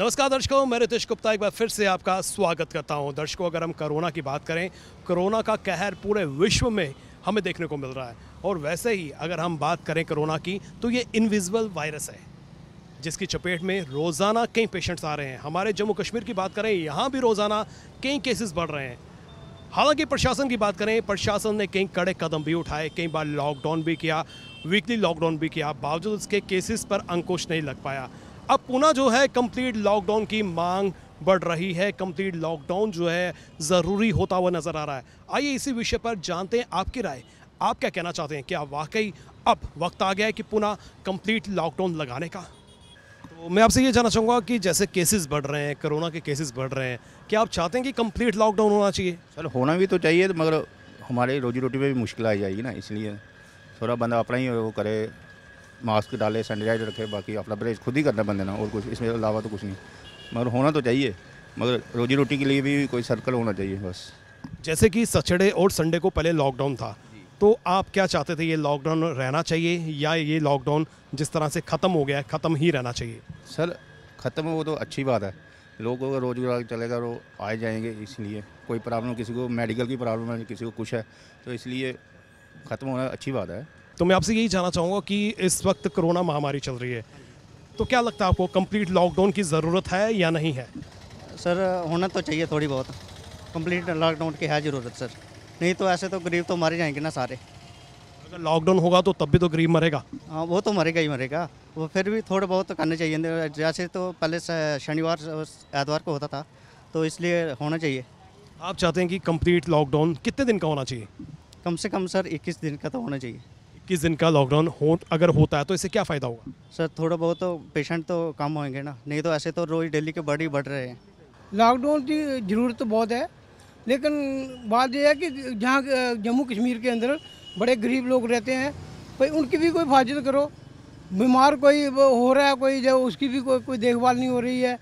नमस्कार दर्शकों मैं रितेश गुप्ता एक बार फिर से आपका स्वागत करता हूं दर्शकों अगर हम कोरोना की बात करें कोरोना का कहर पूरे विश्व में हमें देखने को मिल रहा है और वैसे ही अगर हम बात करें कोरोना की तो ये इनविजिबल वायरस है जिसकी चपेट में रोज़ाना कई पेशेंट्स आ रहे हैं हमारे जम्मू कश्मीर की बात करें यहाँ भी रोज़ाना कई केसेस बढ़ रहे हैं हालांकि प्रशासन की बात करें प्रशासन ने कई कड़े कदम भी उठाए कई बार लॉकडाउन भी किया वीकली लॉकडाउन भी किया बावजूद उसके केसेस पर अंकुश नहीं लग पाया अब पुनः जो है कंप्लीट लॉकडाउन की मांग बढ़ रही है कंप्लीट लॉकडाउन जो है ज़रूरी होता हुआ नज़र आ रहा है आइए इसी विषय पर जानते हैं आपकी राय आप क्या कहना चाहते हैं क्या वाकई अब वक्त आ गया है कि पुनः कंप्लीट लॉकडाउन लगाने का तो मैं आपसे ये जानना चाहूँगा कि जैसे केसेस बढ़ रहे हैं कोरोना के केसेस बढ़ रहे हैं क्या आप चाहते हैं कि कंप्लीट लॉकडाउन होना चाहिए सर होना भी तो चाहिए तो मगर हमारे रोजी रोटी में भी मुश्किल आ जाएगी ना इसलिए थोड़ा बंदा अपना ही वो करे मास्क डाले सैनिटाइजर रखे बाकी अपना परहेज खुद ही करना बंदे ना और कुछ इसमें अलावा तो कुछ नहीं मगर होना तो चाहिए मगर रोजी रोटी के लिए भी कोई सर्कल होना चाहिए बस जैसे कि सचड़े और संडे को पहले लॉकडाउन था तो आप क्या चाहते थे ये लॉकडाउन रहना चाहिए या ये लॉकडाउन जिस तरह से ख़त्म हो गया है ख़त्म ही रहना चाहिए सर ख़त्म हो तो अच्छी बात है लोगों का रोजगार चलेगा वो आए जाएंगे इसलिए कोई प्रॉब्लम किसी को मेडिकल की प्रॉब्लम है किसी को कुछ है तो इसलिए ख़त्म होना अच्छी बात है तो मैं आपसे यही जानना चाहूँगा कि इस वक्त कोरोना महामारी चल रही है तो क्या लगता है आपको कंप्लीट लॉकडाउन की ज़रूरत है या नहीं है सर होना तो चाहिए थोड़ी बहुत कंप्लीट लॉकडाउन की है ज़रूरत सर नहीं तो ऐसे तो गरीब तो मारे जाएंगे ना सारे अगर लॉकडाउन होगा तो तब भी तो गरीब मरेगा हाँ वो तो मरेगा ही मरेगा वो फिर भी थोड़ा बहुत तो करने चाहिए जैसे तो पहले शनिवार एतवार को होता था तो इसलिए होना चाहिए आप चाहते हैं कि कंप्लीट लॉकडाउन कितने दिन का होना चाहिए कम से कम सर 21 दिन का तो होना चाहिए कि जिनका लॉकडाउन हो अगर होता है तो इससे क्या फ़ायदा होगा सर थोड़ा बहुत तो पेशेंट तो कम होंगे ना नहीं तो ऐसे तो रोज़ डेली के बढ़ ही बढ़ रहे हैं लॉकडाउन की ज़रूरत तो बहुत है लेकिन बात यह है कि जहाँ जम्मू कश्मीर के अंदर बड़े गरीब लोग रहते हैं भाई उनकी भी कोई हिफाजत करो बीमार कोई हो रहा है कोई जो उसकी भी कोई कोई देखभाल नहीं हो रही है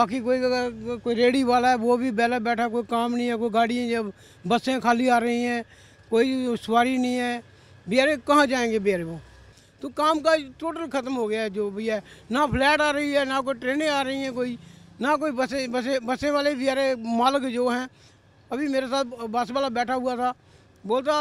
बाकी कोई अगर कोई रेडी वाला है वो भी बैला बैठा कोई काम नहीं है कोई गाड़ियाँ बसें खाली आ रही हैं कोई सवारी नहीं है बिहार कहाँ जाएंगे बिहार वो तो काम का टोटल ख़त्म हो गया है जो भी है ना फ्लैट आ रही है ना कोई ट्रेनें आ रही हैं कोई ना कोई बसें बसें बसें वाले बिहार मालिक जो हैं अभी मेरे साथ बस वाला बैठा हुआ था बोलता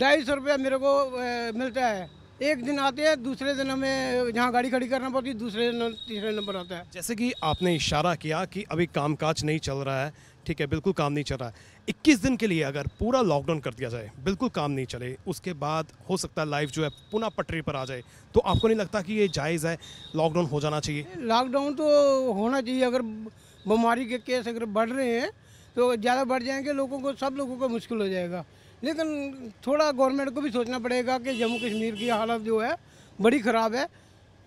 ढाई सौ रुपया मेरे को ए, मिलता है एक दिन आते हैं दूसरे दिन हमें जहाँ गाड़ी खड़ी करना पड़ती है दूसरे दिन तीसरे नंबर आता है जैसे कि आपने इशारा किया कि अभी कामकाज नहीं चल रहा है ठीक है बिल्कुल काम नहीं चल रहा है 21 दिन के लिए अगर पूरा लॉकडाउन कर दिया जाए बिल्कुल काम नहीं चले उसके बाद हो सकता है लाइफ जो है पुनः पटरी पर आ जाए तो आपको नहीं लगता कि ये जायज़ है लॉकडाउन हो जाना चाहिए लॉकडाउन तो होना चाहिए अगर बीमारी के केस अगर बढ़ रहे हैं तो ज़्यादा बढ़ जाएंगे लोगों को सब लोगों को मुश्किल हो जाएगा लेकिन थोड़ा गवर्नमेंट को भी सोचना पड़ेगा कि जम्मू कश्मीर की हालत जो है बड़ी ख़राब है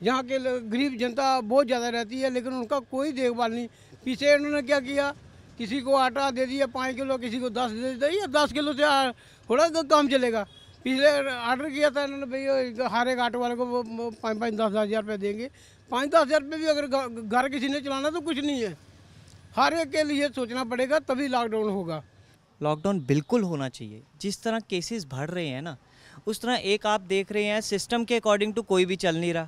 यहाँ के गरीब जनता बहुत ज़्यादा रहती है लेकिन उनका कोई देखभाल नहीं पीछे इन्होंने क्या किया किसी को आटा दे दिया पाँच किलो किसी को दस दे दिया दस किलो से थोड़ा काम चलेगा पिछले ऑर्डर किया था इन्होंने भाई हर एक आटो वाले को वो पाँच पाँच दस दस हज़ार रुपये देंगे पाँच दस हज़ार रुपये भी अगर घर किसी ने चलाना तो कुछ नहीं है हर एक के लिए सोचना पड़ेगा तभी लॉकडाउन होगा लॉकडाउन बिल्कुल होना चाहिए जिस तरह केसेस बढ़ रहे हैं ना उस तरह एक आप देख रहे हैं सिस्टम के अकॉर्डिंग टू कोई भी चल नहीं रहा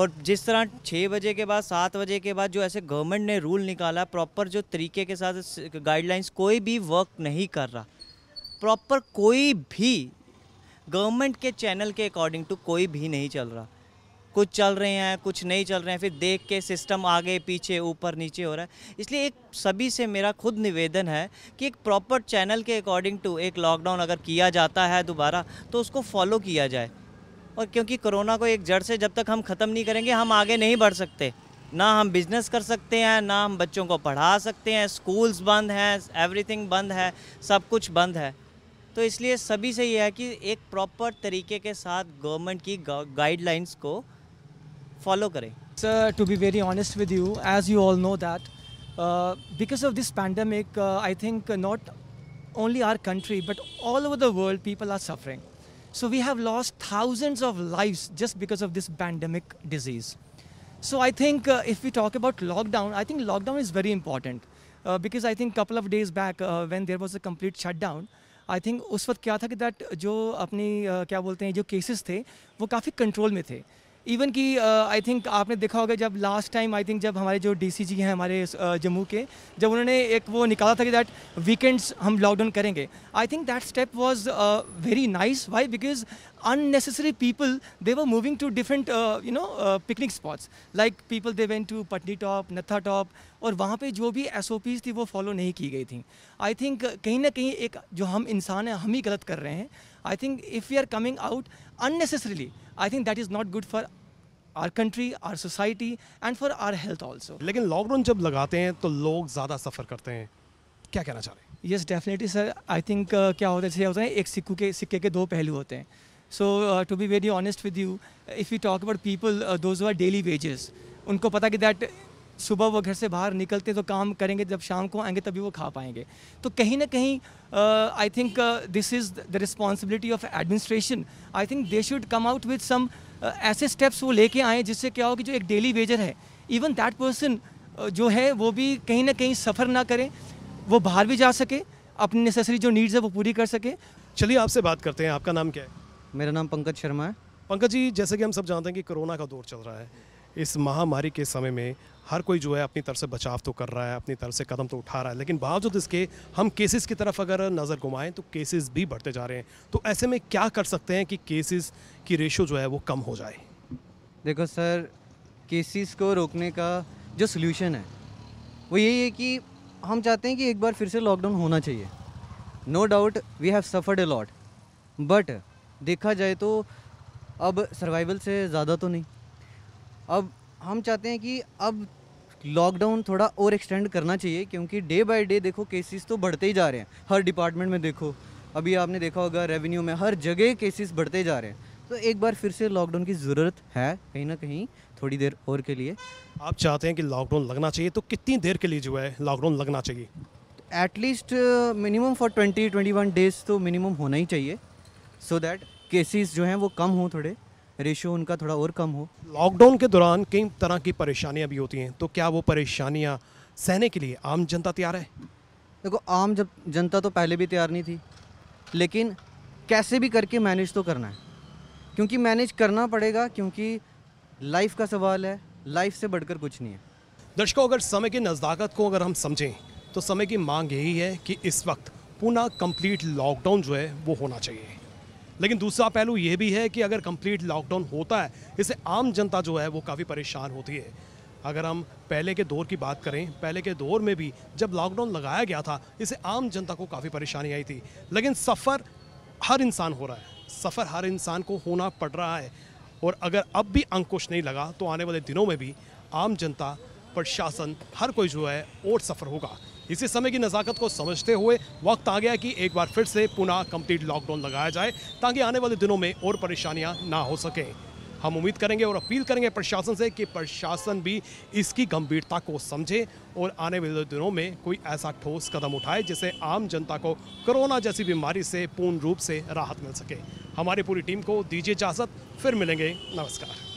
और जिस तरह छः बजे के बाद सात बजे के बाद जो ऐसे गवर्नमेंट ने रूल निकाला प्रॉपर जो तरीके के साथ गाइडलाइंस कोई भी वर्क नहीं कर रहा प्रॉपर कोई भी गवर्नमेंट के चैनल के अकॉर्डिंग टू कोई भी नहीं चल रहा कुछ चल रहे हैं कुछ नहीं चल रहे हैं फिर देख के सिस्टम आगे पीछे ऊपर नीचे हो रहा है इसलिए एक सभी से मेरा खुद निवेदन है कि एक प्रॉपर चैनल के अकॉर्डिंग टू एक लॉकडाउन अगर किया जाता है दोबारा तो उसको फॉलो किया जाए और क्योंकि कोरोना को एक जड़ से जब तक हम ख़त्म नहीं करेंगे हम आगे नहीं बढ़ सकते ना हम बिजनेस कर सकते हैं ना हम बच्चों को पढ़ा सकते हैं स्कूल्स बंद हैं एवरीथिंग बंद है सब कुछ बंद है तो इसलिए सभी से यह है कि एक प्रॉपर तरीके के साथ गवर्नमेंट की गाइडलाइंस को फॉलो करें sir to be very honest with you as you all know that because of this pandemic I think not only our country but all over the world people are suffering so we have loss thousands of life just because of this pandemic disease so I think if you talk about lockdown I think lockdown is very important because I think couple of days back when there was a complete shut down I think उस वक्त क्या था कि that जो अपनी uh, क्या बोलते हैं जो केसेस थे वो काफ़ी कंट्रोल में थे इवन कि आई uh, थिंक आपने देखा होगा जब लास्ट टाइम आई थिंक जब हमारे जो डीसीजी हैं हमारे uh, जम्मू के जब उन्होंने एक वो निकाला था कि दैट वीकेंड्स हम लॉकडाउन करेंगे I think that step was very nice why because unnecessary people they were moving to different you know picnic spots like people they went to Patnitop Nathatop और वहाँ पे जो भी एस थी वो follow नहीं की गई थी आई थिंक कहीं ना कहीं एक जो हम इंसान हैं हम ही गलत कर रहे हैं I think if you are coming out unnecessarily I think that is not good for our country our society and for our health also लेकिन लॉकडाउन जब लगाते हैं तो लोग ज़्यादा सफ़र करते हैं क्या कहना चाह रहे हैं yes definitely sir I think क्या होता है होता है एक सिक्कू के सिक्के के दो पहलू होते हैं so to be very honest with you if you talk about people those are daily wages उनको पता कि दैट सुबह वो घर से बाहर निकलते तो काम करेंगे जब शाम को आएंगे तभी वो खा पाएंगे तो कहीं ना कहीं I think this is the responsibility of administration I think they should come out with some ऐसे स्टेप्स वो लेके आएँ जिससे क्या हो कि जो एक डेली वेजर है इवन दैट पर्सन जो है वो भी कहीं ना कहीं सफ़र ना करें वो बाहर भी जा सके अपनी नेसेसरी जो नीड्स है वो पूरी कर सके चलिए आपसे बात करते हैं आपका नाम क्या है मेरा नाम पंकज शर्मा है पंकज जी जैसे कि हम सब जानते हैं कि कोरोना का दौर चल रहा है इस महामारी के समय में हर कोई जो है अपनी तरफ से बचाव तो कर रहा है अपनी तरफ से कदम तो उठा रहा है लेकिन बावजूद इसके हम केसेस की तरफ अगर नज़र घुमाएं तो केसेस भी बढ़ते जा रहे हैं तो ऐसे में क्या कर सकते हैं कि केसेस की रेशो जो है वो कम हो जाए देखो सर केसेस को रोकने का जो सोल्यूशन है वो यही है कि हम चाहते हैं कि एक बार फिर से लॉकडाउन होना चाहिए no doubt we have suffered a lot but देखा जाए तो अब सर्वाइवल से ज़्यादा तो नहीं अब हम चाहते हैं कि अब लॉकडाउन थोड़ा और एक्सटेंड करना चाहिए क्योंकि डे बाय डे देखो केसेस तो बढ़ते ही जा रहे हैं हर डिपार्टमेंट में देखो अभी आपने देखा होगा रेवेन्यू में हर जगह केसेस बढ़ते जा रहे हैं तो एक बार फिर से लॉकडाउन की ज़रूरत है कहीं ना कहीं थोड़ी देर और के लिए आप चाहते हैं कि लॉकडाउन लगना चाहिए तो कितनी देर के लिए जो है लॉकडाउन लगना चाहिए at least minimum for twenty twenty one days तो मिनिमम होना ही चाहिए सो दैट केसेस जो हैं वो कम हों थोड़े रेशो उनका थोड़ा और कम हो लॉकडाउन के दौरान कई तरह की परेशानियां भी होती हैं तो क्या वो परेशानियां सहने के लिए आम जनता तैयार है देखो आम जब जनता तो पहले भी तैयार नहीं थी लेकिन कैसे भी करके मैनेज तो करना है क्योंकि मैनेज करना पड़ेगा क्योंकि लाइफ का सवाल है लाइफ से बढ़कर कुछ नहीं है दर्शकों अगर समय की नज़दाकत को अगर हम समझें तो समय की मांग यही है कि इस वक्त पुनः कंप्लीट लॉकडाउन जो है वो होना चाहिए लेकिन दूसरा पहलू ये भी है कि अगर कंप्लीट लॉकडाउन होता है इससे आम जनता जो है वो काफ़ी परेशान होती है अगर हम पहले के दौर की बात करें पहले के दौर में भी जब लॉकडाउन लगाया गया था इससे आम जनता को काफ़ी परेशानी आई थी लेकिन सफ़र हर इंसान हो रहा है सफ़र हर इंसान को होना पड़ रहा है और अगर अब भी अंकुश नहीं लगा तो आने वाले दिनों में भी आम जनता प्रशासन हर कोई जो है और सफ़र होगा इसी समय की नज़ाकत को समझते हुए वक्त आ गया कि एक बार फिर से पुनः कंप्लीट लॉकडाउन लगाया जाए ताकि आने वाले दिनों में और परेशानियां ना हो सकें हम उम्मीद करेंगे और अपील करेंगे प्रशासन से कि प्रशासन भी इसकी गंभीरता को समझे और आने वाले दिनों में कोई ऐसा ठोस कदम उठाए जिससे आम जनता को कोरोना जैसी बीमारी से पूर्ण रूप से राहत मिल सके हमारी पूरी टीम को दीजिए इजाज़त फिर मिलेंगे नमस्कार